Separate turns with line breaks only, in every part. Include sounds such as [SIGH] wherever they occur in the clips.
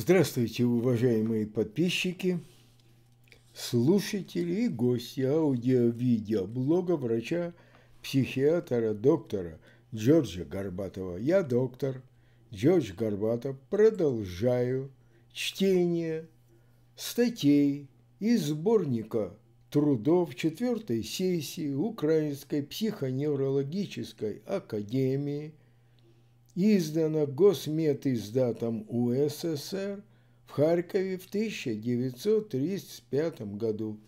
Здравствуйте, уважаемые подписчики, слушатели и гости аудио-видеоблога врача-психиатра доктора Джорджа Горбатова. Я доктор Джордж Горбатов продолжаю чтение статей из сборника трудов четвертой сессии Украинской психоневрологической академии – издана Госметиздатом УССР в Харькове в 1935 году.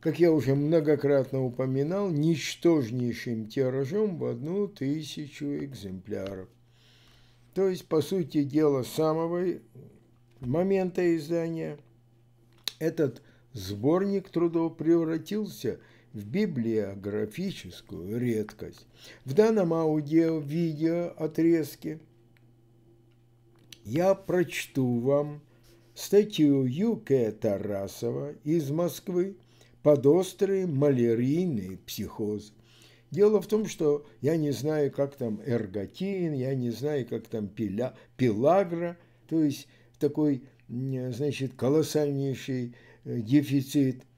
Как я уже многократно упоминал, ничтожнейшим тиражом в одну тысячу экземпляров. То есть, по сути дела, с самого момента издания этот сборник трудов превратился в в библиографическую редкость. В данном аудио-видео отрезке я прочту вам статью Юке Тарасова из Москвы под острый малярийный психоз. Дело в том, что я не знаю, как там эрготин, я не знаю, как там пиля, пилагра, то есть такой, значит, колоссальнейший э, дефицит –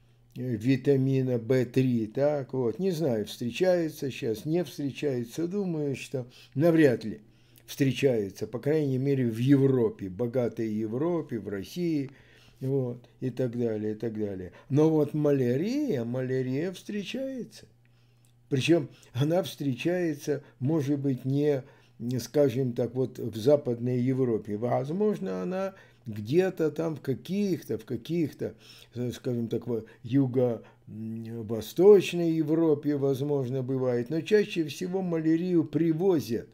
витамина В3, так вот, не знаю, встречается сейчас, не встречается, думаю, что навряд ли встречается, по крайней мере, в Европе, богатой Европе, в России, вот, и так далее, и так далее. Но вот малярия, малярия встречается. Причем она встречается, может быть, не, скажем так, вот в Западной Европе. Возможно, она где-то там в каких-то, в каких-то, э, скажем так, юго-восточной Европе, возможно, бывает, но чаще всего малярию привозят.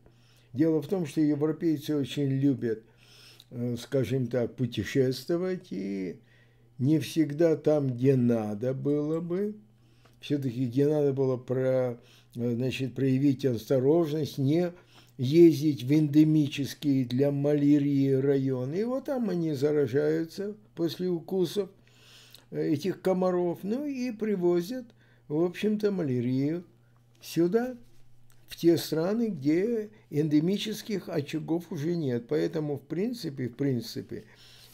Дело в том, что европейцы очень любят, э, скажем так, путешествовать и не всегда там, где надо было бы, все-таки где надо было про, э, значит, проявить осторожность, не ездить в эндемические для малярии районы. И вот там они заражаются после укусов э, этих комаров, ну и привозят, в общем-то, малярию сюда, в те страны, где эндемических очагов уже нет. Поэтому, в принципе, в принципе,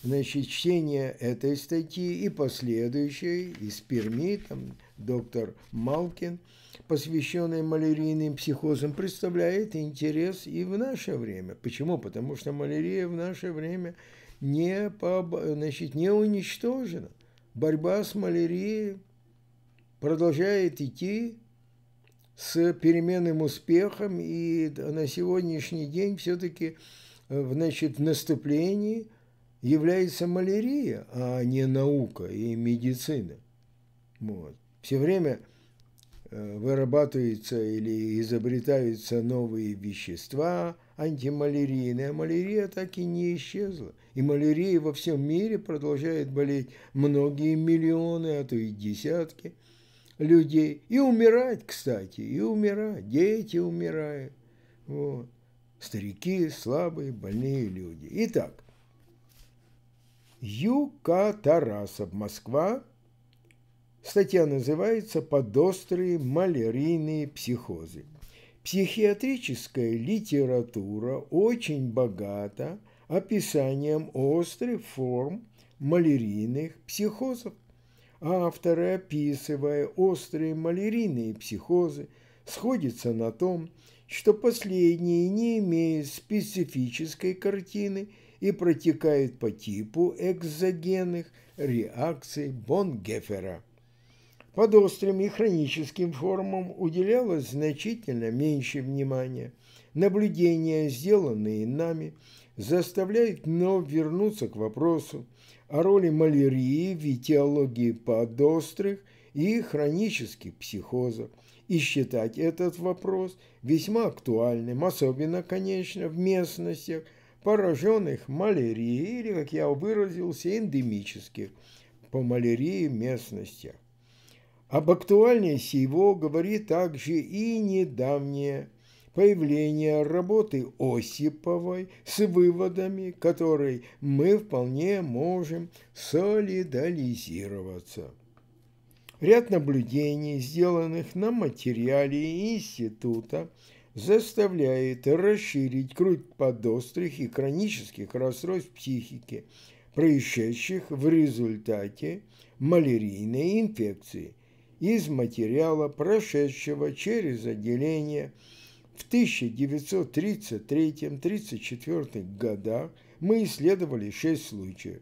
значит, чтение этой статьи и последующей, из Перми, там, доктор Малкин – посвященная малярийным психозам, представляет интерес и в наше время. Почему? Потому что малярия в наше время не, поб... значит, не уничтожена. Борьба с малярией продолжает идти с переменным успехом, и на сегодняшний день все-таки э, значит, в наступлении является малярия, а не наука и медицина. Вот. Все время Э, вырабатываются или изобретаются новые вещества антималярийные. А малярия так и не исчезла. И малярия во всем мире продолжает болеть многие миллионы, а то и десятки людей. И умирать, кстати, и умирать. Дети умирают. Вот. Старики, слабые, больные люди. Итак, Юка Тарасов, Москва, Статья называется «Подострые малярийные психозы». Психиатрическая литература очень богата описанием острых форм малярийных психозов. Авторы, описывая острые малярийные психозы, сходятся на том, что последние не имеют специфической картины и протекают по типу экзогенных реакций Бонгефера – под острым и хроническим формам уделялось значительно меньше внимания. Наблюдения, сделанные нами, заставляют вновь вернуться к вопросу о роли малярии в этиологии подострых и хронических психозов и считать этот вопрос весьма актуальным, особенно, конечно, в местностях, пораженных малярией или, как я выразился, эндемических по малярии местностях. Об актуальности его говорит также и недавнее появление работы Осиповой с выводами, которой мы вполне можем солидализироваться. Ряд наблюдений, сделанных на материале института, заставляет расширить круг подострых и хронических расстройств психики, происшедших в результате малярийной инфекции – из материала, прошедшего через отделение в 1933-34 годах, мы исследовали шесть случаев.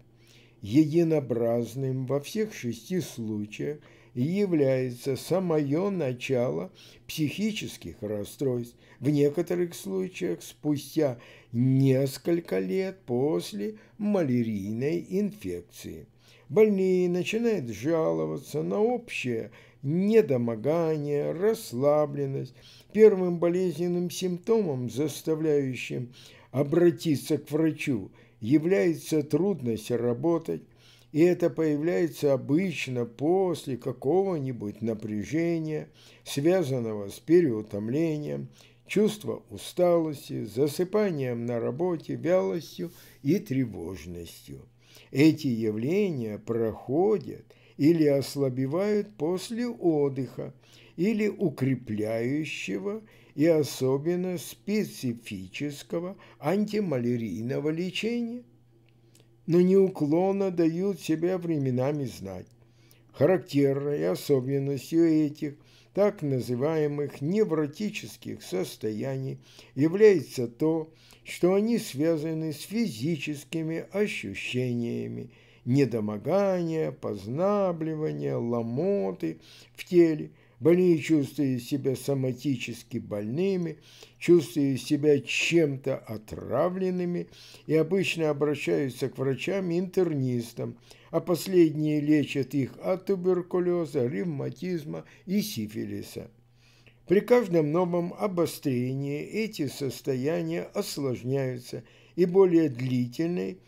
Единообразным во всех шести случаях является самое начало психических расстройств, в некоторых случаях спустя несколько лет после малярийной инфекции. Больные начинают жаловаться на общее недомогание, расслабленность. Первым болезненным симптомом, заставляющим обратиться к врачу, является трудность работать, и это появляется обычно после какого-нибудь напряжения, связанного с переутомлением, чувства усталости, засыпанием на работе, вялостью и тревожностью. Эти явления проходят или ослабевают после отдыха или укрепляющего и особенно специфического антималярийного лечения, но неуклонно дают себя временами знать. Характерной особенностью этих так называемых невротических состояний является то, что они связаны с физическими ощущениями – недомогания, познабливания, ломоты в теле. Больные чувствуют себя соматически больными, чувствуют себя чем-то отравленными и обычно обращаются к врачам-интернистам, а последние лечат их от туберкулеза, ревматизма и сифилиса. При каждом новом обострении эти состояния осложняются и более длительной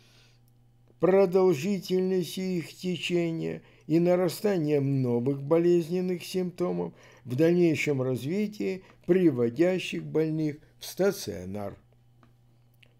продолжительности их течения и нарастанием новых болезненных симптомов в дальнейшем развитии приводящих больных в стационар.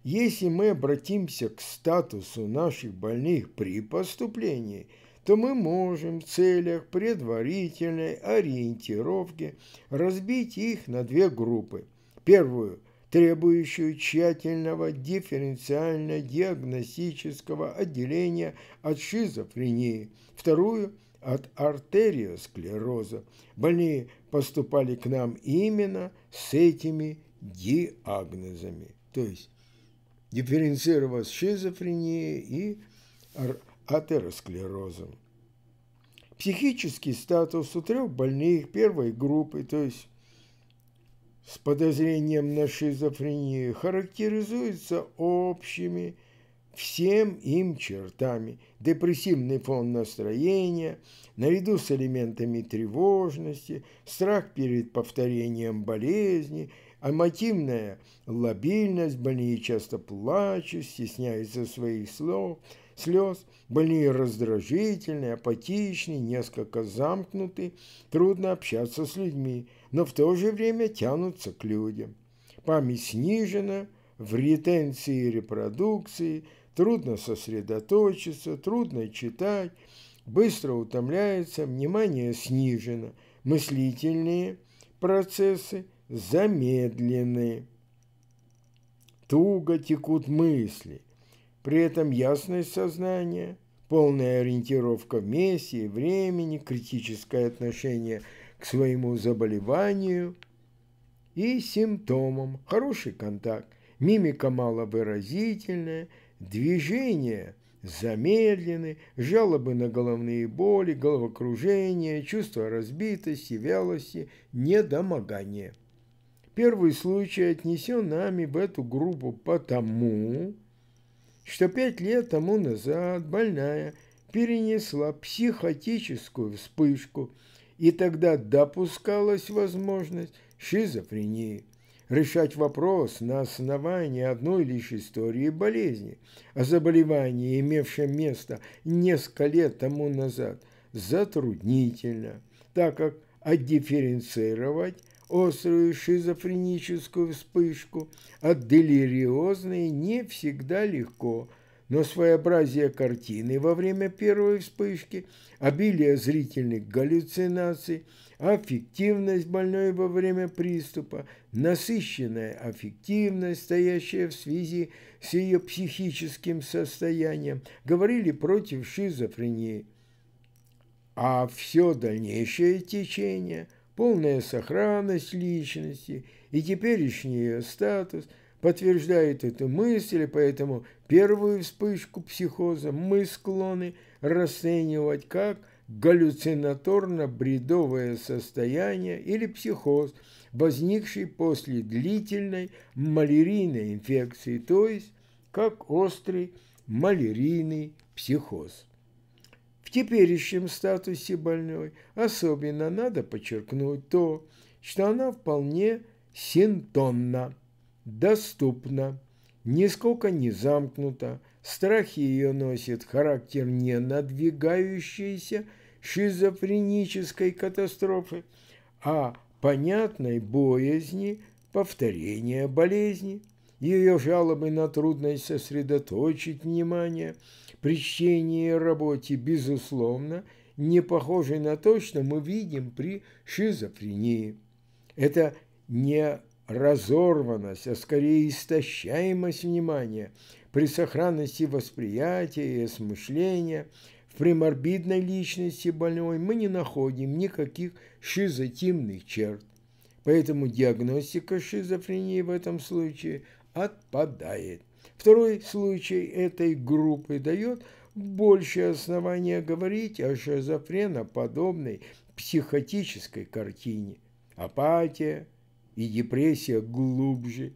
Если мы обратимся к статусу наших больных при поступлении, то мы можем в целях предварительной ориентировки разбить их на две группы. Первую – требующую тщательного дифференциально-диагностического отделения от шизофрении, вторую – от артериосклероза. Больные поступали к нам именно с этими диагнозами, то есть дифференцировать шизофренией и атеросклерозом. Психический статус у трех больных первой группы, то есть с подозрением на шизофрению характеризуется общими всем им чертами. Депрессивный фон настроения, наряду с элементами тревожности, страх перед повторением болезни, амотивная лобильность, больные часто плачут, стесняются своих слов – слез, были раздражительные, апатичны, несколько замкнуты, трудно общаться с людьми, но в то же время тянутся к людям. Память снижена, в ретенции и репродукции, трудно сосредоточиться, трудно читать, быстро утомляется, внимание снижено, мыслительные процессы замедленные, Туго текут мысли – при этом ясность сознания, полная ориентировка в месте и времени, критическое отношение к своему заболеванию и симптомам, хороший контакт, мимика маловыразительная, движения замедлены, жалобы на головные боли, головокружение, чувство разбитости, вялости, недомогание. Первый случай отнесен нами в эту группу потому, что пять лет тому назад больная перенесла психотическую вспышку, и тогда допускалась возможность шизофрении. Решать вопрос на основании одной лишь истории болезни, о а заболевании, имевшем место несколько лет тому назад, затруднительно, так как отдифференцировать острую шизофреническую вспышку от делириозной не всегда легко, но своеобразие картины во время первой вспышки, обилие зрительных галлюцинаций, аффективность больной во время приступа, насыщенная аффективность, стоящая в связи с ее психическим состоянием, говорили против шизофрении. А все дальнейшее течение – полная сохранность личности и теперешний ее статус подтверждает эту мысль, и поэтому первую вспышку психоза мы склонны расценивать как галлюцинаторно-бредовое состояние или психоз, возникший после длительной малярийной инфекции, то есть как острый малярийный психоз. В теперешнем статусе больной особенно надо подчеркнуть то, что она вполне синтонна, доступна, нисколько не замкнута, страхи ее носят характер не надвигающейся шизофренической катастрофы, а понятной боязни повторения болезни ее жалобы на трудность сосредоточить внимание при чтении и работе, безусловно, не похожи на то, что мы видим при шизофрении. Это не разорванность, а скорее истощаемость внимания при сохранности восприятия и осмышления. В приморбидной личности больной мы не находим никаких шизотимных черт. Поэтому диагностика шизофрении в этом случае – отпадает. Второй случай этой группы дает больше основания говорить о шизофреноподобной психотической картине. Апатия и депрессия глубже,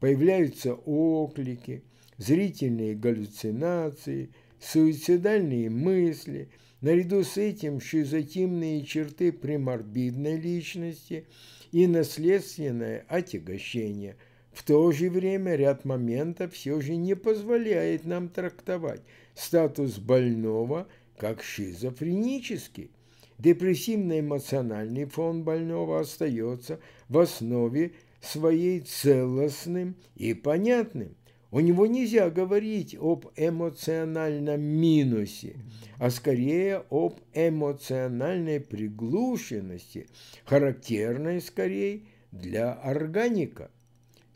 появляются оклики, зрительные галлюцинации, суицидальные мысли. Наряду с этим шизотимные черты приморбидной личности и наследственное отягощение – в то же время ряд моментов все же не позволяет нам трактовать статус больного как шизофренический. Депрессивно-эмоциональный фон больного остается в основе своей целостным и понятным. У него нельзя говорить об эмоциональном минусе, а скорее об эмоциональной приглушенности, характерной скорее для органика –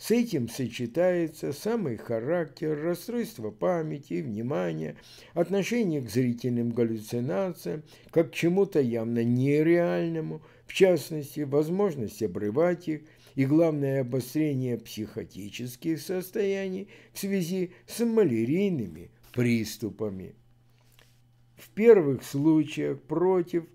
с этим сочетается самый характер, расстройство памяти, внимания, отношение к зрительным галлюцинациям, как к чему-то явно нереальному, в частности, возможность обрывать их и, главное, обострение психотических состояний в связи с малярийными приступами. В первых случаях против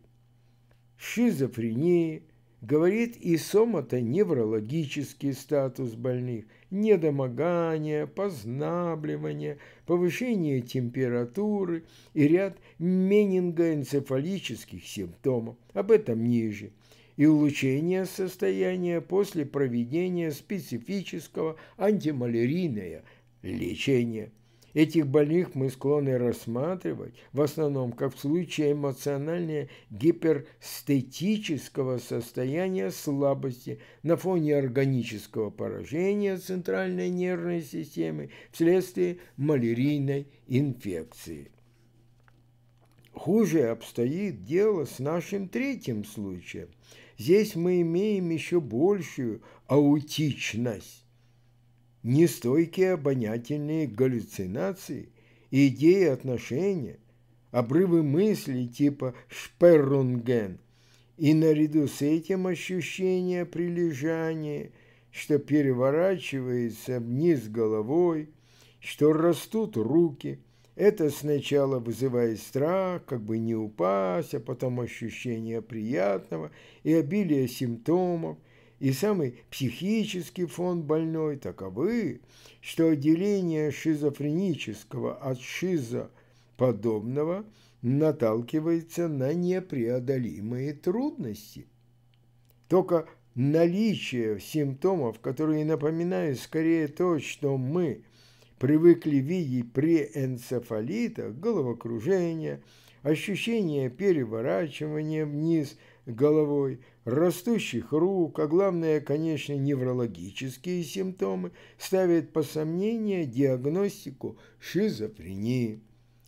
шизофрении, говорит и сомато-неврологический статус больных, недомогание, познабливание, повышение температуры и ряд менингоэнцефалических симптомов, об этом ниже, и улучшение состояния после проведения специфического антималярийного лечения – Этих больных мы склонны рассматривать в основном как в случае эмоционально гиперстетического состояния слабости на фоне органического поражения центральной нервной системы вследствие малярийной инфекции. Хуже обстоит дело с нашим третьим случаем. Здесь мы имеем еще большую аутичность нестойкие обонятельные галлюцинации, идеи отношения, обрывы мыслей типа «шперунген», и наряду с этим ощущение прилежания, что переворачивается вниз головой, что растут руки. Это сначала вызывает страх, как бы не упасть, а потом ощущение приятного и обилие симптомов, и самый психический фон больной таковы, что отделение шизофренического от шизоподобного наталкивается на непреодолимые трудности. Только наличие симптомов, которые напоминают скорее то, что мы привыкли видеть при энцефалитах, головокружение, ощущение переворачивания вниз – головой, растущих рук, а главное, конечно, неврологические симптомы, ставят по сомнению диагностику шизофрении.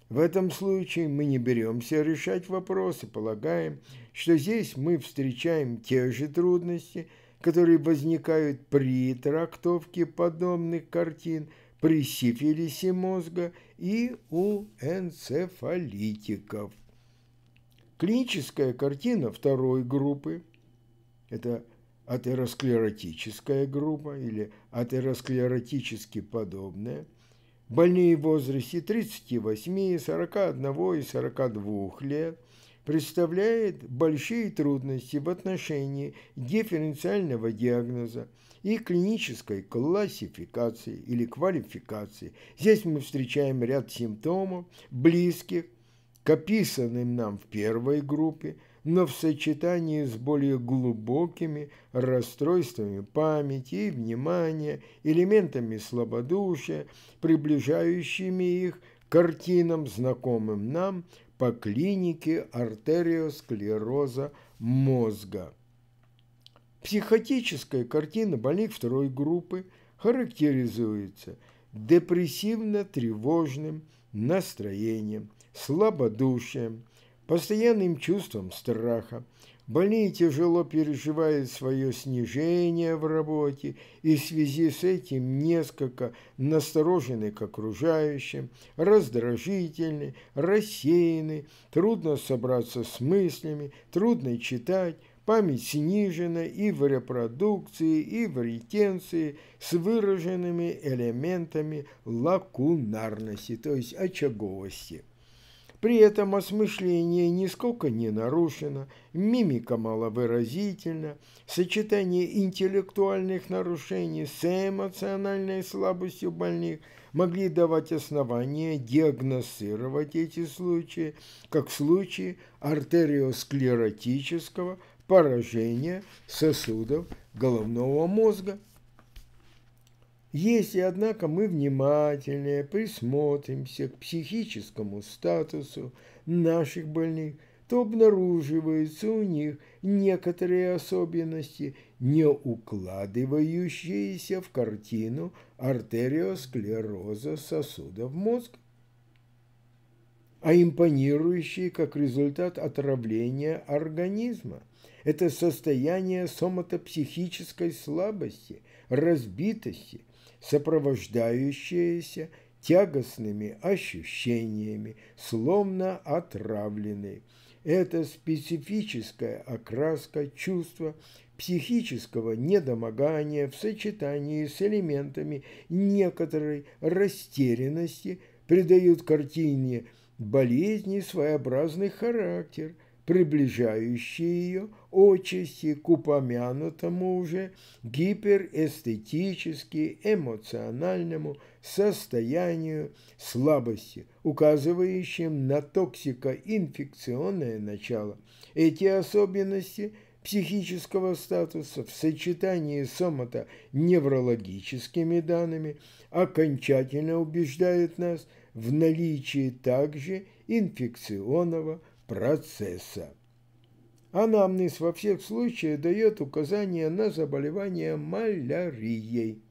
В этом случае мы не беремся решать вопросы, полагаем, что здесь мы встречаем те же трудности, которые возникают при трактовке подобных картин при сифилисе мозга и у энцефалитиков. Клиническая картина второй группы – это атеросклеротическая группа или атеросклеротически подобная, больные в возрасте 38, 41 и 42 лет представляют большие трудности в отношении дифференциального диагноза и клинической классификации или квалификации. Здесь мы встречаем ряд симптомов, близких к описанным нам в первой группе, но в сочетании с более глубокими расстройствами памяти и внимания, элементами слабодушия, приближающими их картинам, знакомым нам по клинике артериосклероза мозга. Психотическая картина больных второй группы характеризуется депрессивно-тревожным настроением – слабодушием, постоянным чувством страха. Больные тяжело переживают свое снижение в работе и в связи с этим несколько насторожены к окружающим, раздражительны, рассеяны, трудно собраться с мыслями, трудно читать, память снижена и в репродукции, и в ретенции с выраженными элементами лакунарности, то есть очаговости. При этом осмышление нисколько не нарушено, мимика маловыразительна, сочетание интеллектуальных нарушений с эмоциональной слабостью больных могли давать основания диагностировать эти случаи как случаи артериосклеротического поражения сосудов головного мозга. Если, однако, мы внимательнее присмотримся к психическому статусу наших больных, то обнаруживаются у них некоторые особенности, не укладывающиеся в картину артериосклероза сосудов мозга, а импонирующие как результат отравления организма. Это состояние соматопсихической слабости, разбитости, сопровождающаяся тягостными ощущениями, словно отравленной. Это специфическая окраска чувства психического недомогания в сочетании с элементами некоторой растерянности придают картине болезни своеобразный характер – приближающие ее отчасти к упомянутому уже гиперэстетически эмоциональному состоянию слабости, указывающим на инфекционное начало. Эти особенности – психического статуса в сочетании с сомато-неврологическими данными окончательно убеждают нас в наличии также инфекционного процесса. Анамнез во всех случаях дает указание на заболевание малярией.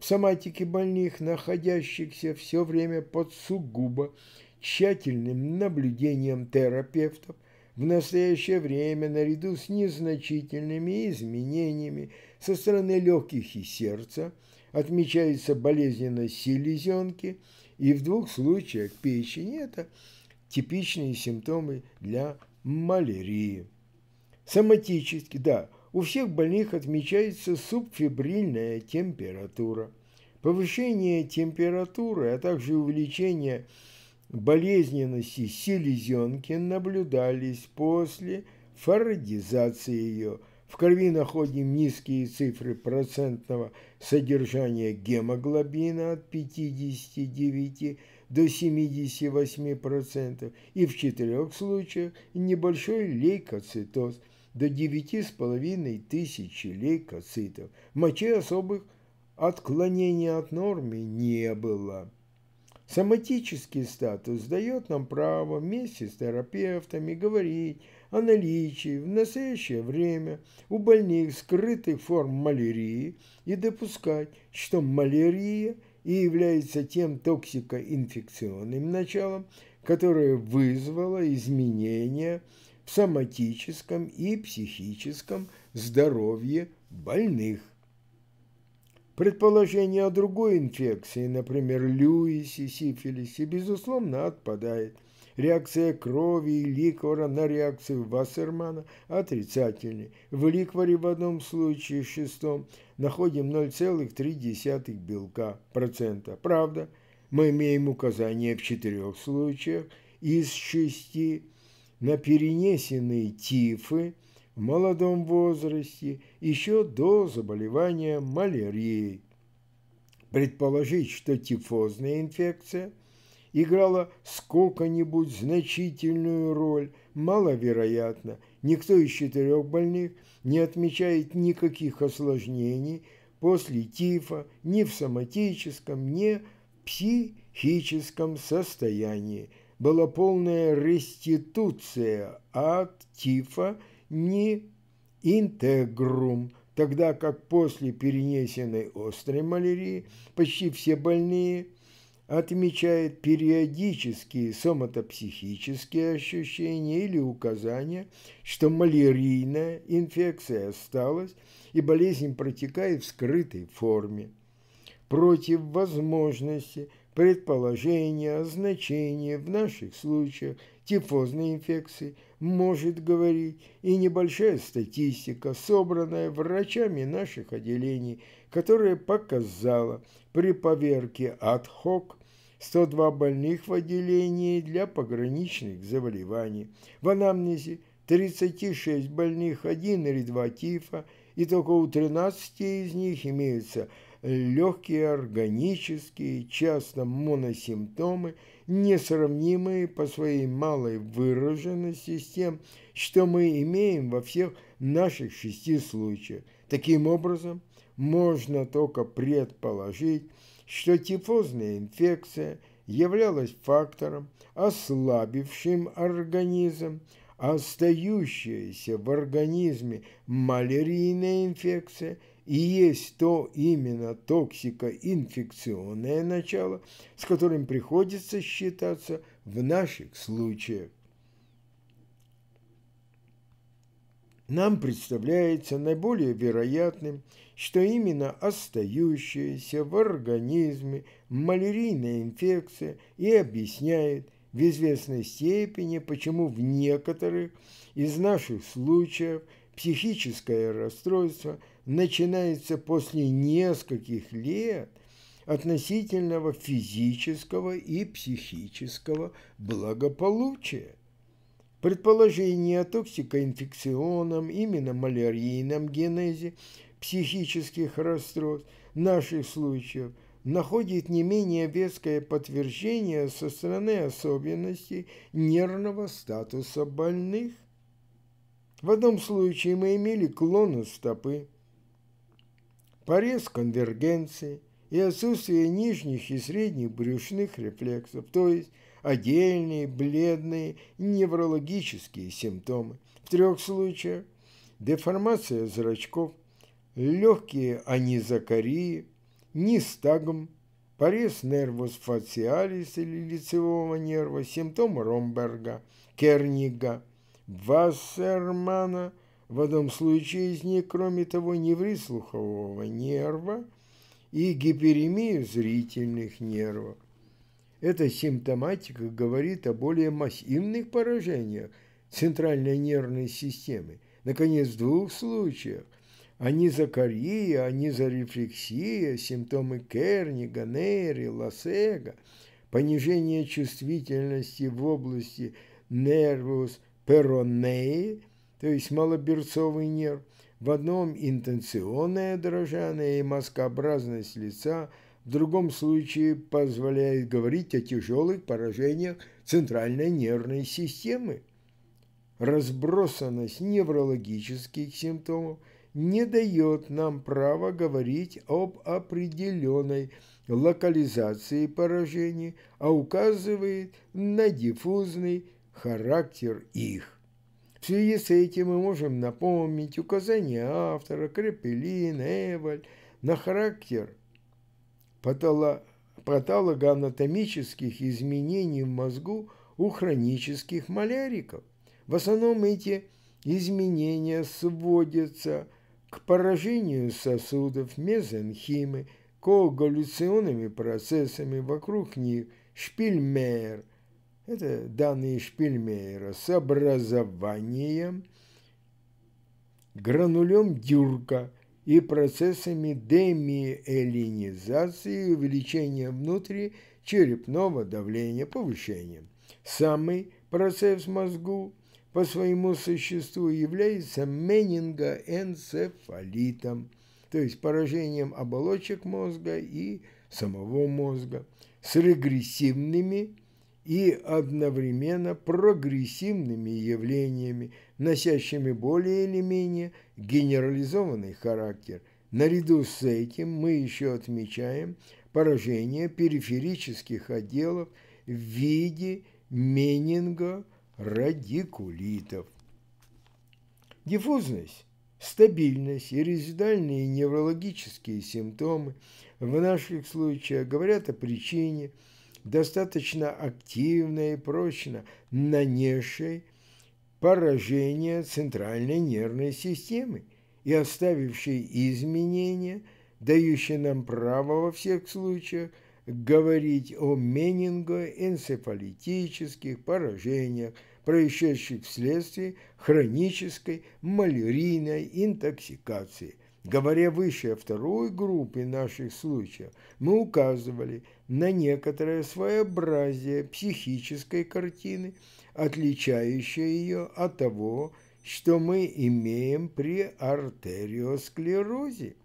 В соматике больных, находящихся все время под сугубо тщательным наблюдением терапевтов, в настоящее время, наряду с незначительными изменениями со стороны легких и сердца, отмечается болезненность селезенки и в двух случаях печени. Это – типичные симптомы для малярии. Соматически, да, у всех больных отмечается субфебрильная температура. Повышение температуры, а также увеличение болезненности селезенки наблюдались после фарадизации ее. В крови находим низкие цифры процентного содержания гемоглобина от 59 до 78% и в четырех случаях небольшой лейкоцитоз до 9,5 тысяч лейкоцитов. В моче особых отклонений от нормы не было. Соматический статус дает нам право вместе с терапевтами говорить о наличии в настоящее время у больных скрытых форм малярии и допускать, что малярия и является тем токсикоинфекционным началом, которое вызвало изменения в соматическом и психическом здоровье больных. Предположение о другой инфекции, например, люисе, сифилисе, безусловно, отпадает. Реакция крови и ликвора на реакцию Вассермана отрицательной. В ликворе в одном случае, в шестом, находим 0,3 белка процента. Правда, мы имеем указание в четырех случаях из шести на перенесенные тифы в молодом возрасте еще до заболевания малярией. Предположить, что тифозная инфекция играла сколько-нибудь значительную роль, маловероятно, Никто из четырех больных не отмечает никаких осложнений после тифа ни в соматическом, ни в психическом состоянии. Была полная реституция от тифа не интегрум, тогда как после перенесенной острой малярии почти все больные – отмечает периодические соматопсихические ощущения или указания, что малярийная инфекция осталась и болезнь протекает в скрытой форме. Против возможности предположения о значении в наших случаях тифозной инфекции может говорить и небольшая статистика, собранная врачами наших отделений, которая показала при поверке хок 102 больных в отделении для пограничных заболеваний. В анамнезе 36 больных, один или 2 тифа, и только у 13 из них имеются легкие органические, часто моносимптомы, несравнимые по своей малой выраженности с тем, что мы имеем во всех наших шести случаях. Таким образом, можно только предположить, что тифозная инфекция являлась фактором, ослабившим организм, остающаяся в организме малярийная инфекция и есть то именно токсикоинфекционное начало, с которым приходится считаться в наших случаях. нам представляется наиболее вероятным, что именно остающаяся в организме малярийная инфекция и объясняет в известной степени, почему в некоторых из наших случаев психическое расстройство начинается после нескольких лет относительного физического и психического благополучия. Предположение о токсикоинфекционном, именно малярийном генезе психических расстройств наших случаев находит не менее веское подтверждение со стороны особенностей нервного статуса больных. В одном случае мы имели клону стопы, порез конвергенции и отсутствие нижних и средних брюшных рефлексов, то есть отдельные бледные неврологические симптомы. В трех случаях деформация зрачков, легкие анизокории, нистагм, порез нервус фациалис или лицевого нерва, симптомы Ромберга, Кернига, Вассермана. В одном случае из них, кроме того, неврит слухового нерва и гиперемию зрительных нервов. Эта симптоматика говорит о более массивных поражениях центральной нервной системы. Наконец, в двух случаях – они они за за рефлексия, симптомы Кернига, Нейри, Ласега, понижение чувствительности в области нервус перонеи, то есть малоберцовый нерв, в одном интенционное дрожание и маскообразность лица – в другом случае позволяет говорить о тяжелых поражениях центральной нервной системы. Разбросанность неврологических симптомов не дает нам права говорить об определенной локализации поражений, а указывает на диффузный характер их. В связи с этим мы можем напомнить указания автора Крепелин, Эваль на характер патоло, патологоанатомических изменений в мозгу у хронических маляриков. В основном эти изменения сводятся к поражению сосудов, мезенхимы, когаллюционными процессами вокруг них, шпильмейер, это данные шпильмейера, с образованием гранулем дюрка, и процессами демиэлинизации и увеличения внутричерепного давления, повышения Самый процесс в мозгу по своему существу является менингоэнцефалитом, то есть поражением оболочек мозга и самого мозга с регрессивными и одновременно прогрессивными явлениями – носящими более или менее генерализованный характер. Наряду с этим мы еще отмечаем поражение периферических отделов в виде менингорадикулитов. Диффузность, стабильность и резидальные неврологические симптомы в наших случаях говорят о причине, достаточно активно и прочно нанесшей поражение центральной нервной системы и оставившие изменения, дающие нам право во всех случаях говорить о менингоэнцефалитических поражениях, происшедших вследствие хронической малярийной интоксикации. Говоря выше о второй группе наших случаев, мы указывали на некоторое своеобразие психической картины – отличающее ее от того, что мы имеем при артериосклерозе.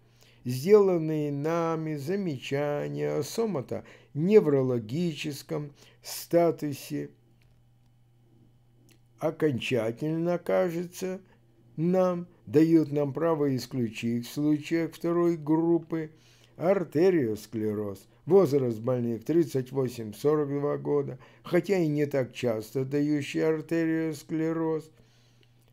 Сделанные нами замечания о сомато-неврологическом статусе окончательно кажется нам, дают нам право исключить в случаях второй группы артериосклероз, Возраст больных 38-42 года, хотя и не так часто дающий артериосклероз,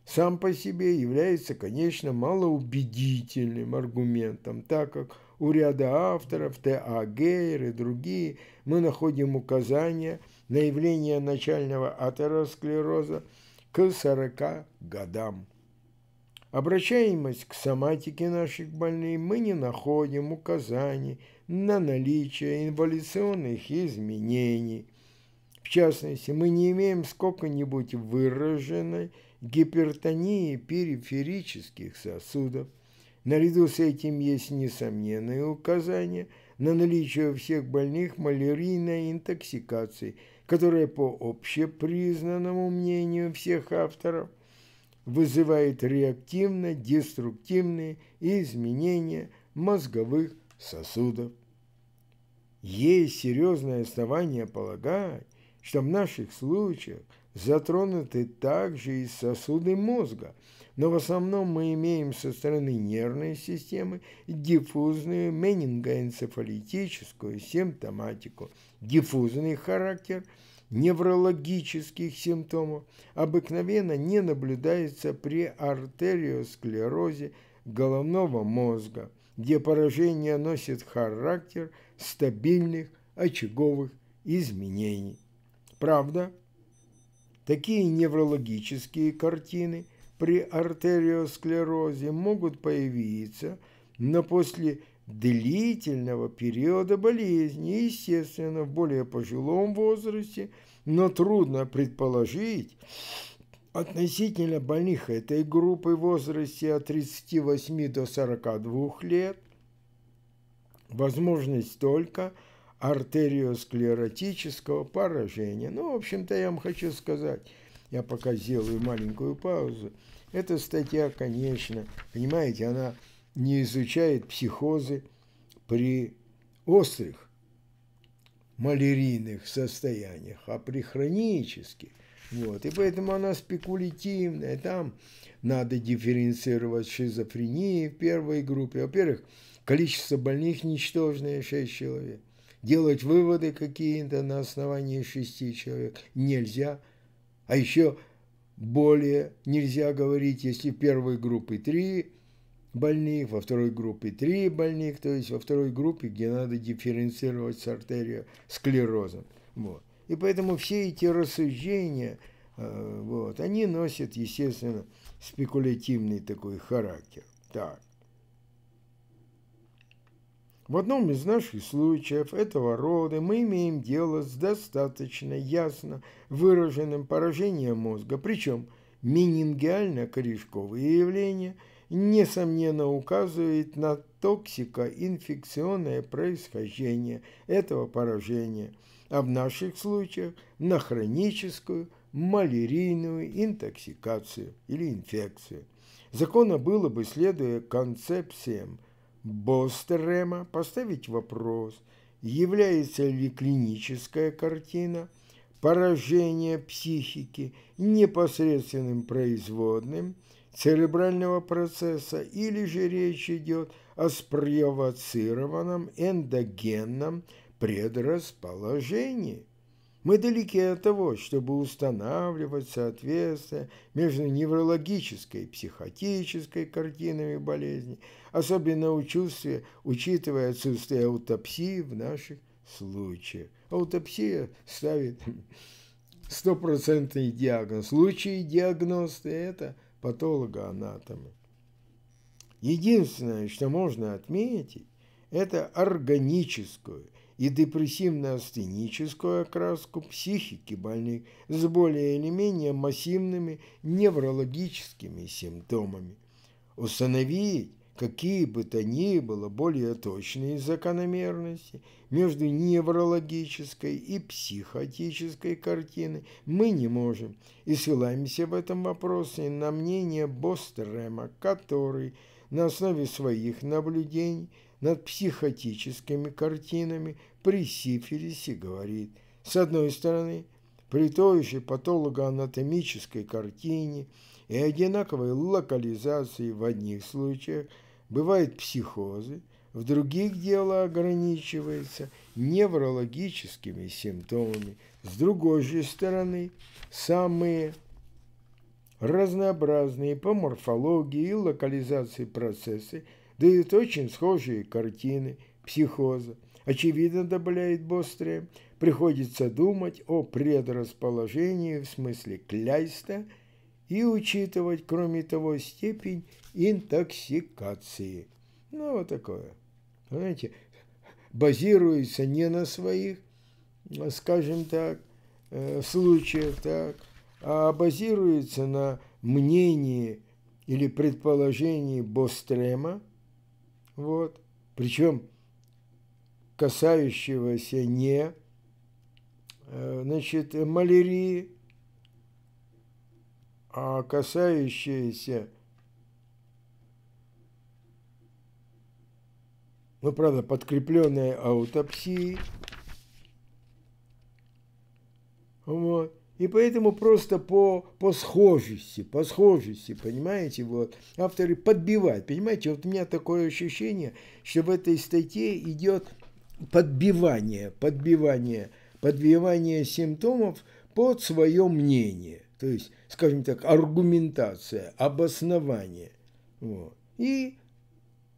сам по себе является, конечно, малоубедительным аргументом, так как у ряда авторов, Т.А. Гейр и другие, мы находим указания на явление начального атеросклероза к 40 годам. Обращаемость к соматике наших больных мы не находим указаний на наличие инволюционных изменений. В частности, мы не имеем сколько-нибудь выраженной гипертонии периферических сосудов. Наряду с этим есть несомненные указания на наличие у всех больных малярийной интоксикации, которая по общепризнанному мнению всех авторов – вызывает реактивно-деструктивные изменения мозговых сосудов. Есть серьезное основание полагать, что в наших случаях затронуты также и сосуды мозга, но в основном мы имеем со стороны нервной системы диффузную менингоэнцефалитическую симптоматику, диффузный характер – неврологических симптомов обыкновенно не наблюдается при артериосклерозе головного мозга, где поражение носит характер стабильных очаговых изменений. Правда, такие неврологические картины при артериосклерозе могут появиться, но после длительного периода болезни, естественно, в более пожилом возрасте, но трудно предположить, относительно больных этой группы в возрасте от 38 до 42 лет, возможность только артериосклеротического поражения. Ну, в общем-то, я вам хочу сказать, я пока сделаю маленькую паузу, эта статья, конечно, понимаете, она не изучает психозы при острых малярийных состояниях, а при хронических. Вот. И поэтому она спекулятивная. Там надо дифференцировать шизофрении в первой группе. Во-первых, количество больных ничтожное 6 человек. Делать выводы какие-то на основании 6 человек нельзя. А еще более нельзя говорить, если первой группы 3, больных, во второй группе 3 больных, то есть во второй группе, где надо дифференцировать с артерией склерозом. Вот. И поэтому все эти рассуждения, э, вот, они носят, естественно, спекулятивный такой характер. Так. В одном из наших случаев этого рода мы имеем дело с достаточно ясно выраженным поражением мозга, причем менингиально-корешковые явления – несомненно указывает на токсикоинфекционное происхождение этого поражения, а в наших случаях на хроническую малярийную интоксикацию или инфекцию. Закона было бы, следуя концепциям Бостерема, поставить вопрос, является ли клиническая картина поражения психики непосредственным производным – церебрального процесса или же речь идет о спровоцированном эндогенном предрасположении. Мы далеки от того, чтобы устанавливать соответствие между неврологической и психотической картинами болезни, особенно у чувстве, учитывая отсутствие аутопсии в наших случаях. Аутопсия ставит стопроцентный диагноз. Лучшие диагносты – это – патологоанатома. Единственное, что можно отметить, это органическую и депрессивно-астеническую окраску психики больных с более или менее массивными неврологическими симптомами. Установить, какие бы то ни было более точные закономерности между неврологической и психотической картиной мы не можем и ссылаемся в этом вопросе на мнение Бострема, который на основе своих наблюдений над психотическими картинами при сифилисе говорит, с одной стороны, при той же патологоанатомической картине и одинаковой локализации в одних случаях – бывают психозы, в других дело ограничивается неврологическими симптомами. С другой же стороны, самые разнообразные по морфологии и локализации процессы дают очень схожие картины психоза. Очевидно, добавляет Бострия, приходится думать о предрасположении в смысле кляйста – и учитывать, кроме того, степень интоксикации. Ну, вот такое. Понимаете, базируется не на своих, скажем так, э, случаях, так, а базируется на мнении или предположении Бострема, вот, причем касающегося не э, значит, малярии, а касающиеся ну, правда, подкрепленные аутопсией. Вот. И поэтому просто по, по схожести, по схожести, понимаете, вот, авторы подбивают, понимаете, вот у меня такое ощущение, что в этой статье идет подбивание, подбивание, подбивание симптомов под свое мнение то есть, скажем так, аргументация, обоснование. Вот. И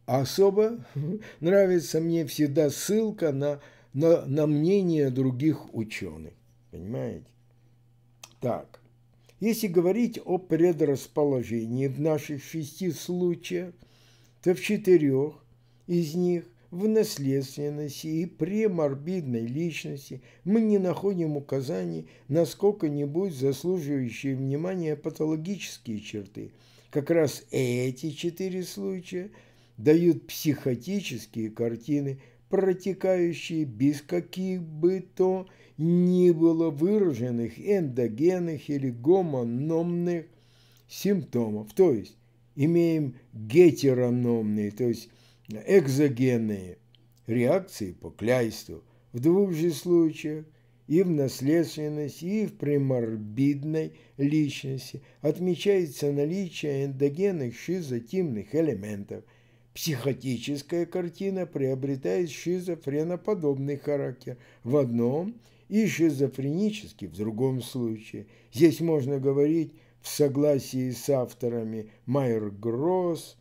особо [LAUGHS] нравится мне всегда ссылка на, на, на мнение других ученых. Понимаете? Так, если говорить о предрасположении в наших шести случаях, то в четырех из них в наследственности и преморбидной личности мы не находим указаний на сколько-нибудь заслуживающие внимания патологические черты. Как раз эти четыре случая дают психотические картины, протекающие без каких бы то ни было выраженных эндогенных или гомономных симптомов, то есть имеем гетерономные, то есть экзогенные реакции по кляйству в двух же случаях и в наследственности, и в приморбидной личности отмечается наличие эндогенных шизотимных элементов. Психотическая картина приобретает шизофреноподобный характер в одном и шизофренический в другом случае. Здесь можно говорить в согласии с авторами Майер Гросс,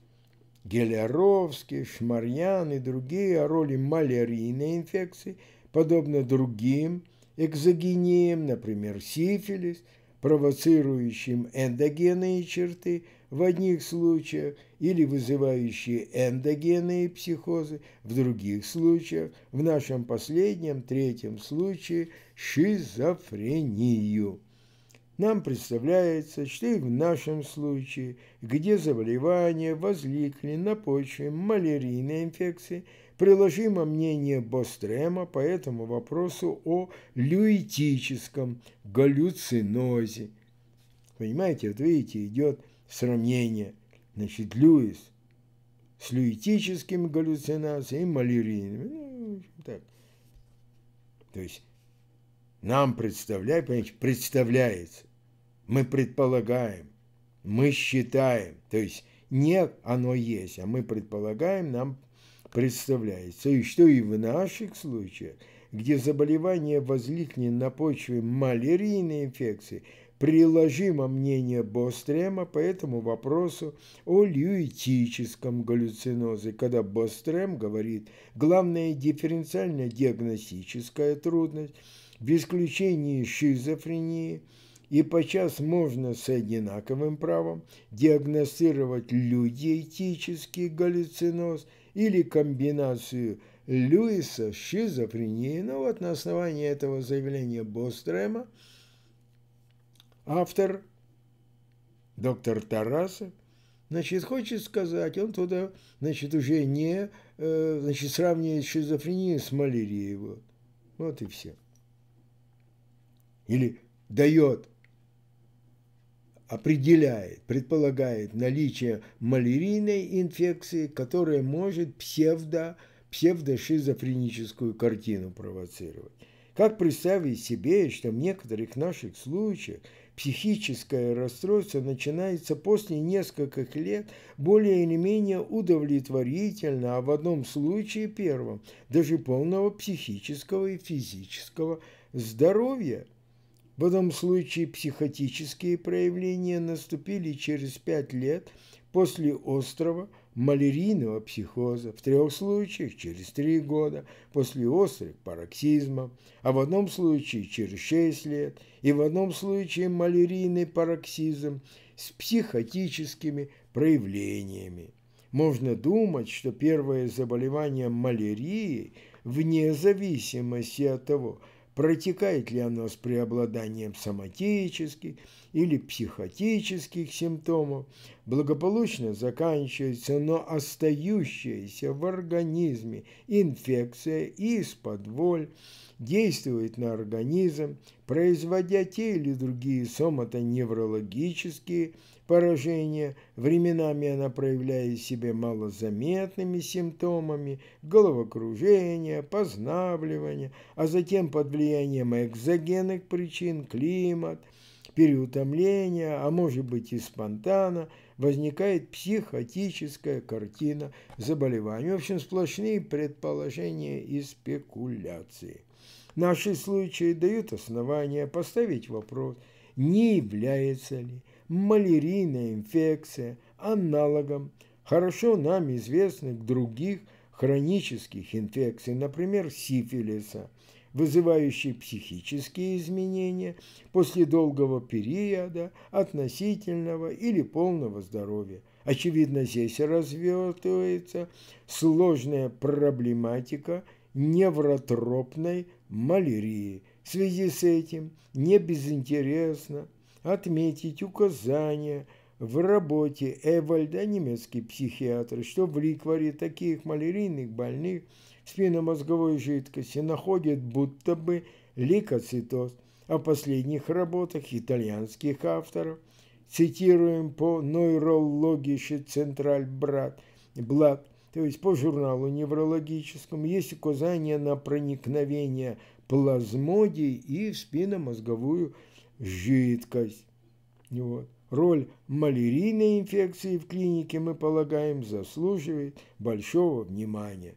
Гелеровский, Шмарьян и другие о роли малярийной инфекции, подобно другим экзогениям, например, сифилис, провоцирующим эндогенные черты в одних случаях или вызывающие эндогенные психозы в других случаях, в нашем последнем, третьем случае – шизофрению нам представляется, что и в нашем случае, где заболевания возникли на почве малярийной инфекции, приложимо мнение Бострема по этому вопросу о люитическом галлюцинозе. Понимаете, вот видите, идет сравнение. Значит, Льюис с люитическими галлюцинациями и малярийными. Ну, так. То есть нам представляет, понимаете, представляется мы предполагаем, мы считаем, то есть не оно есть, а мы предполагаем, нам представляется. И что и в наших случаях, где заболевание возникнет на почве малярийной инфекции, приложимо мнение Бострема по этому вопросу о люитическом галлюцинозе, когда Бострем говорит, главная дифференциально-диагностическая трудность в исключении шизофрении – и подчас можно с одинаковым правом диагностировать людиэтический галлюциноз или комбинацию Льюиса с шизофренией. Но ну, вот на основании этого заявления Бострема автор, доктор Тарасов, значит, хочет сказать, он туда, значит, уже не, э, значит, сравнивает шизофрению с малярией. Вот, вот и все. Или дает определяет, предполагает наличие малярийной инфекции, которая может псевдо, псевдошизофреническую картину провоцировать. Как представить себе, что в некоторых наших случаях психическое расстройство начинается после нескольких лет более или менее удовлетворительно, а в одном случае первом, даже полного психического и физического здоровья – в этом случае психотические проявления наступили через пять лет после острова малярийного психоза, в трех случаях через три года после острых пароксизмов, а в одном случае через шесть лет, и в одном случае малярийный пароксизм с психотическими проявлениями. Можно думать, что первое заболевание малярией, вне зависимости от того, протекает ли оно с преобладанием соматически или психотических симптомов, благополучно заканчивается, но остающаяся в организме инфекция из-под воль действует на организм, производя те или другие сомато-неврологические поражения, временами она проявляет себе малозаметными симптомами головокружения, познавливания, а затем под влиянием экзогенных причин, климат – переутомления, а может быть и спонтана, возникает психотическая картина заболевания. В общем, сплошные предположения и спекуляции. Наши случаи дают основания поставить вопрос, не является ли малярийная инфекция аналогом хорошо нам известных других хронических инфекций, например, сифилиса – вызывающий психические изменения после долгого периода относительного или полного здоровья. Очевидно, здесь развертывается сложная проблематика невротропной малярии. В связи с этим не безинтересно отметить указания в работе Эвальда, немецкий психиатр, что в ликваре таких малярийных больных – спинномозговой жидкости находит будто бы лейкоцитоз. О последних работах итальянских авторов цитируем по нейрологище Централь Брат, Блад, то есть по журналу неврологическому, есть указание на проникновение плазмодий и в спинномозговую жидкость. Вот. Роль малярийной инфекции в клинике, мы полагаем, заслуживает большого внимания.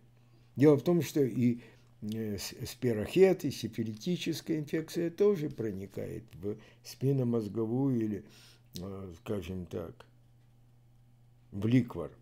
Дело в том, что и э, спирохет, и сифилитическая инфекция тоже проникает в спинномозговую или, э, скажем так, в ликвор.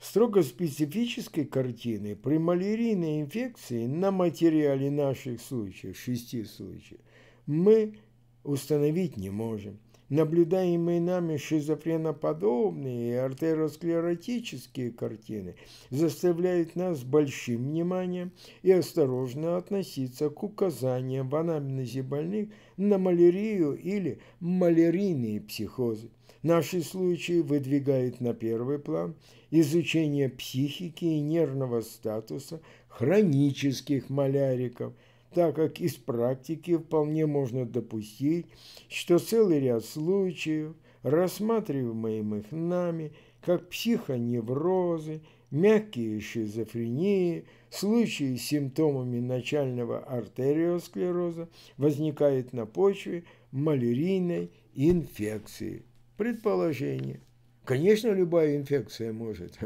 Строго специфической картины при малярийной инфекции на материале наших случаев, шести случаев, мы установить не можем наблюдаемые нами шизофреноподобные и артеросклеротические картины заставляют нас с большим вниманием и осторожно относиться к указаниям в анамнезе больных на малярию или малярийные психозы. Наши случаи выдвигают на первый план изучение психики и нервного статуса хронических маляриков – так как из практики вполне можно допустить, что целый ряд случаев, рассматриваемых нами как психоневрозы, мягкие шизофрении, случаи с симптомами начального артериосклероза возникают на почве малярийной инфекции. Предположение. Конечно, любая инфекция может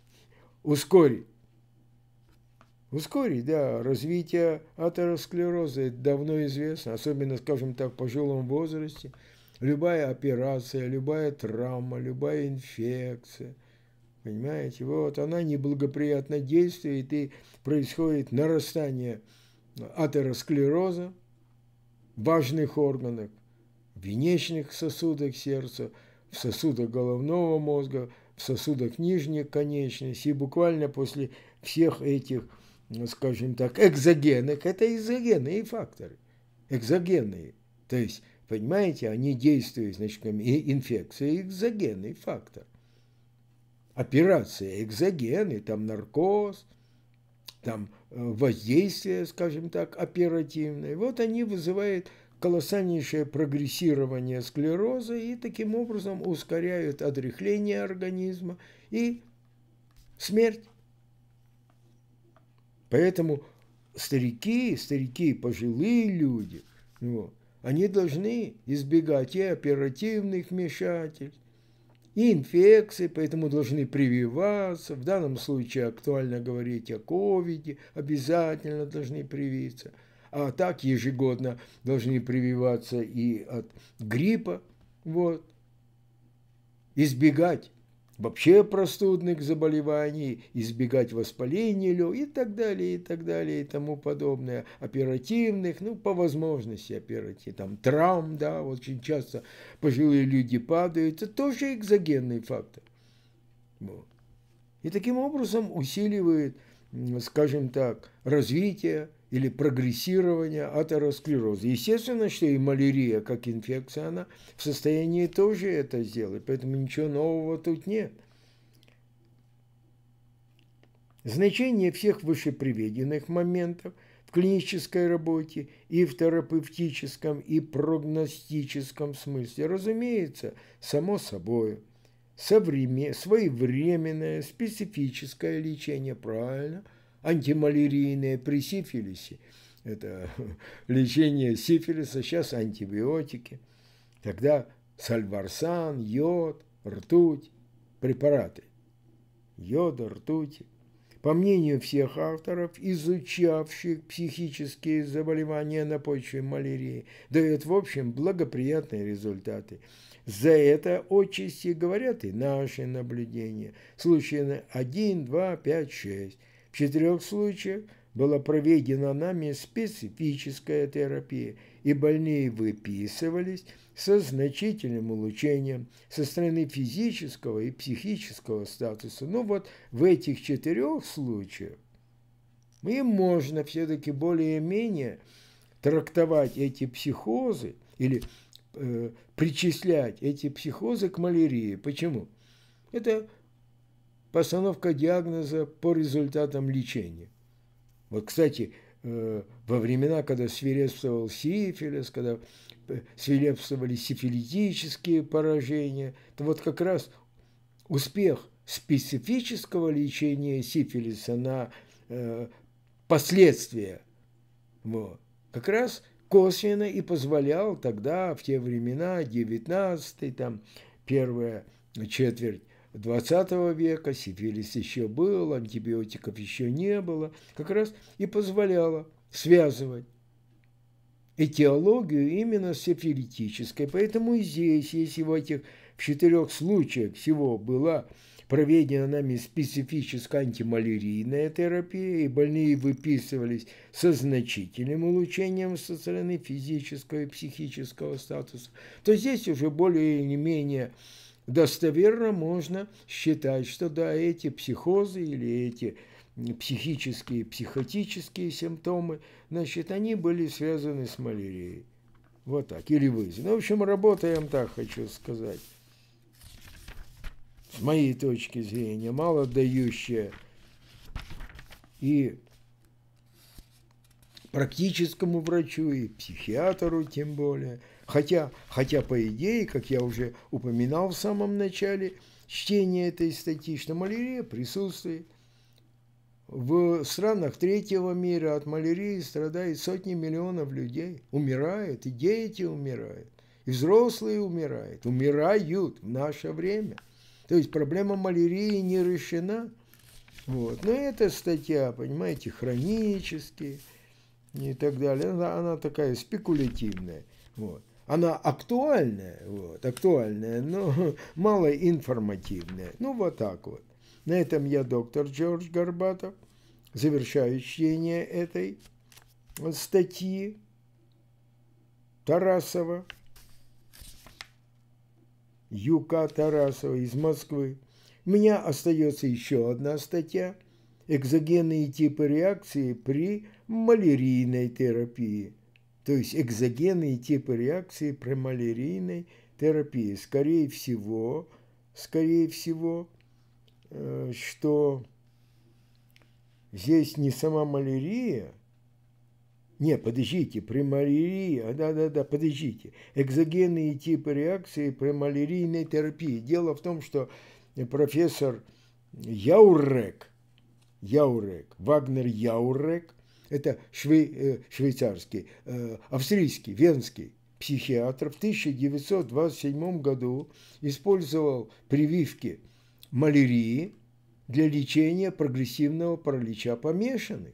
[LAUGHS] ускорить Ускорить, да, развитие атеросклероза, это давно известно, особенно, скажем так, в пожилом возрасте. Любая операция, любая травма, любая инфекция, понимаете, вот она неблагоприятно действует и происходит нарастание атеросклероза в важных органах, в венечных сосудах сердца, в сосудах головного мозга, в сосудах нижних конечностей. И буквально после всех этих ну, скажем так, экзогенных, это экзогенные факторы, экзогенные. То есть, понимаете, они действуют, значит, и инфекция – экзогенный фактор. Операция – экзогены, там наркоз, там э, воздействие, скажем так, оперативное. Вот они вызывают колоссальнейшее прогрессирование склероза и таким образом ускоряют отрехление организма и смерть. Поэтому старики, старики, пожилые люди, вот, ну, они должны избегать и оперативных вмешательств, и инфекции, поэтому должны прививаться. В данном случае актуально говорить о ковиде, обязательно должны привиться. А так ежегодно должны прививаться и от гриппа. Вот. Избегать вообще простудных заболеваний, избегать воспаления и так далее, и так далее, и тому подобное, оперативных, ну, по возможности оперативных, там, травм, да, очень часто пожилые люди падают, это тоже экзогенный фактор. Вот. И таким образом усиливает, скажем так, развитие или прогрессирования атеросклероза. Естественно, что и малярия, как инфекция, она в состоянии тоже это сделать, поэтому ничего нового тут нет. Значение всех вышеприведенных моментов в клинической работе и в терапевтическом, и прогностическом смысле, разумеется, само собой. Современное, Своевременное, специфическое лечение, правильно – антималярийные при сифилисе. Это [LAUGHS] лечение сифилиса, сейчас антибиотики. Тогда сальварсан, йод, ртуть, препараты. Йода, ртуть. По мнению всех авторов, изучавших психические заболевания на почве малярии, дает в общем благоприятные результаты. За это отчасти говорят и наши наблюдения. Случаи 1, 2, 5, 6. В четырех случаях была проведена нами специфическая терапия, и больные выписывались со значительным улучшением со стороны физического и психического статуса. Но ну вот в этих четырех случаях им можно все-таки более-менее трактовать эти психозы или э, причислять эти психозы к малярии. Почему? Это постановка диагноза по результатам лечения. Вот, кстати, э, во времена, когда свирепствовал сифилис, когда э, свирепствовали сифилитические поражения, то вот как раз успех специфического лечения сифилиса на э, последствия вот, как раз косвенно и позволял тогда, в те времена, 19 там, первая четверть 20 века, сифилис еще был, антибиотиков еще не было, как раз и позволяло связывать этиологию именно с эфиритической. Поэтому и здесь, если в этих в четырех случаях всего была проведена нами специфическая антималярийная терапия, и больные выписывались со значительным улучшением со стороны физического и психического статуса, то здесь уже более или менее достоверно можно считать, что да, эти психозы или эти психические, психотические симптомы, значит, они были связаны с малярией. Вот так, или вызваны. Ну, в общем, работаем так, хочу сказать. С моей точки зрения, мало дающая и практическому врачу, и психиатру тем более – Хотя, хотя, по идее, как я уже упоминал в самом начале, чтение этой статьи, что малярия присутствует. В странах третьего мира от малярии страдает сотни миллионов людей. Умирают, и дети умирают, и взрослые умирают, умирают в наше время. То есть проблема малярии не решена. Вот. Но эта статья, понимаете, хронически и так далее, она, она такая спекулятивная. Вот она актуальная, вот, актуальная, но [LAUGHS] мало информативная. Ну, вот так вот. На этом я, доктор Джордж Горбатов, завершаю чтение этой статьи Тарасова, Юка Тарасова из Москвы. У меня остается еще одна статья «Экзогенные типы реакции при малярийной терапии» то есть экзогенные типы реакции промалерийной терапии. Скорее всего, скорее всего, э, что здесь не сама малярия, не, подождите, при малярии, а, да-да-да, подождите. Экзогенные типы реакции премалярийной терапии. Дело в том, что профессор Яурек, Яурек, Вагнер Яурек – это шве, э, швейцарский, э, австрийский, венский психиатр в 1927 году использовал прививки малярии для лечения прогрессивного паралича помешанных.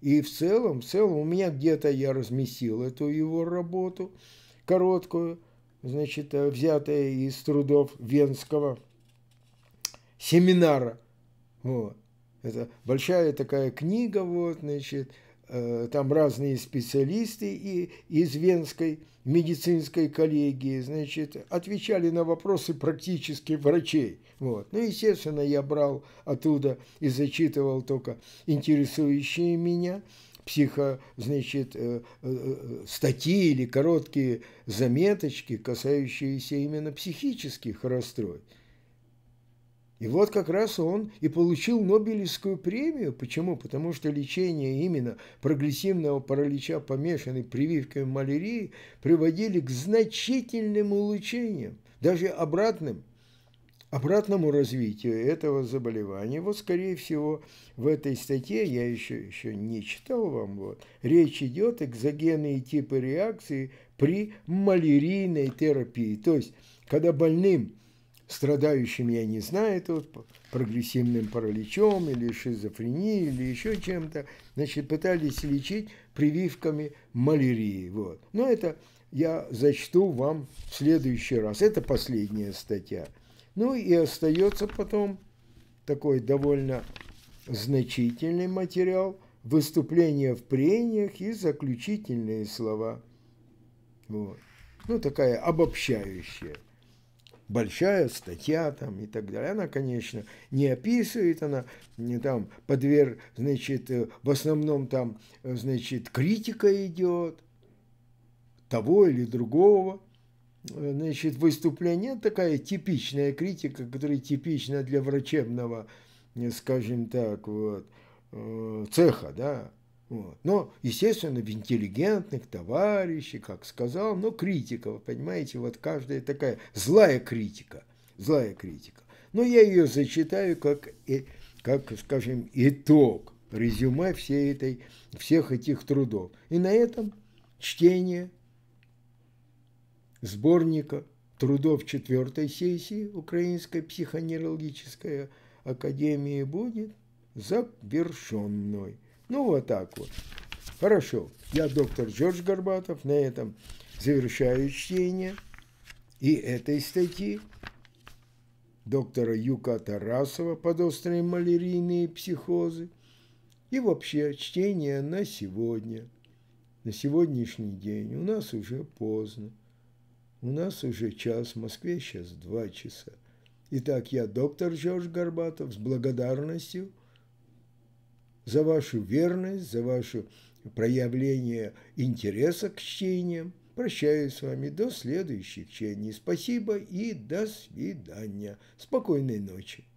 И в целом, в целом, у меня где-то я разместил эту его работу, короткую, значит, э, взятая из трудов Венского семинара. Вот. Это большая такая книга, вот, значит, Э, там разные специалисты и из Венской медицинской коллегии, значит, отвечали на вопросы практически врачей. Вот. Ну, естественно, я брал оттуда и зачитывал только интересующие меня психо, значит, э, э, статьи или короткие заметочки, касающиеся именно психических расстройств. И вот как раз он и получил Нобелевскую премию. Почему? Потому что лечение именно прогрессивного паралича, помешанной прививками малярии, приводили к значительным улучшениям, даже обратным, обратному развитию этого заболевания. Вот, скорее всего, в этой статье, я еще, еще не читал вам, вот, речь идет экзогенные типы реакции при малярийной терапии. То есть, когда больным – страдающим, я не знаю, это вот прогрессивным параличом или шизофренией или еще чем-то, значит, пытались лечить прививками малярии. Вот. Но это я зачту вам в следующий раз. Это последняя статья. Ну и остается потом такой довольно значительный материал, выступление в прениях и заключительные слова. Вот. Ну, такая обобщающая большая статья там и так далее. Она, конечно, не описывает, она не там подверг, значит, э, в основном там, э, значит, критика идет того или другого, э, значит, выступление. Такая типичная критика, которая типична для врачебного, скажем так, вот, цеха, да, вот. Но, естественно, в интеллигентных товарищей, как сказал, но критика, вы понимаете, вот каждая такая злая критика, злая критика. Но я ее зачитаю как, как скажем, итог, резюме всей этой, всех этих трудов. И на этом чтение сборника трудов четвертой сессии Украинской психоневрологической академии будет завершенной. Ну, вот так вот. Хорошо. Я доктор Джордж Горбатов. На этом завершаю чтение и этой статьи доктора Юка Тарасова под острые малярийные психозы и вообще чтение на сегодня, на сегодняшний день. У нас уже поздно, у нас уже час, в Москве сейчас два часа. Итак, я доктор Жорж Горбатов с благодарностью – за вашу верность, за ваше проявление интереса к чтениям. Прощаюсь с вами до следующих чтений. Спасибо и до свидания. Спокойной ночи.